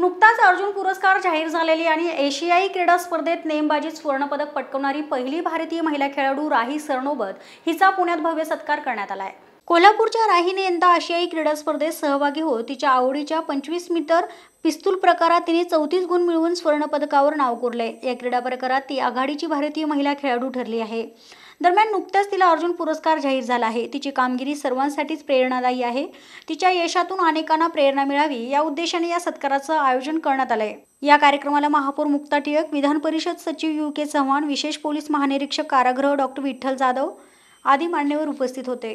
नुकताच अर्जुन पुरस्कार जाहीर झालेली आणि एशियाई क्रीडा स्पर्धेत नेमबाजीत सुवर्णपदक पटकवणारी पहिली भारतीय महिला खेळाडू राही सरनोबत हिचा पुण्यात भव्य सत्कार करण्यात आलाय कोल्हापूरच्या राहीने यंदा आशियाई क्रीडा स्पर्धेत सहभागी होत तिच्या आवडीच्या पंचवीस मीटर पिस्तूल प्रकारात तिने चौतीस गुण मिळवून स्वर्णपदकावर नाव कोरले या क्रीडा प्रकारात ती आघाडीची भारतीय महिला खेळाडू ठरली आहे दरम्यान नुकत्याच तिला अर्जुन पुरस्कार जाहीर झाला आहे तिची कामगिरी सर्वांसाठीच प्रेरणादायी आहे तिच्या यशातून अनेकांना प्रेरणा मिळावी या उद्देशाने या सत्काराचं आयोजन करण्यात आलंय आहे या कार्यक्रमाला महापौर मुक्ता टिळक विधान परिषद सचिव यू के चव्हाण विशेष पोलीस महानिरीक्षक कारागृह डॉक्टर विठ्ठल जाधव आदी मान्यवर उपस्थित होते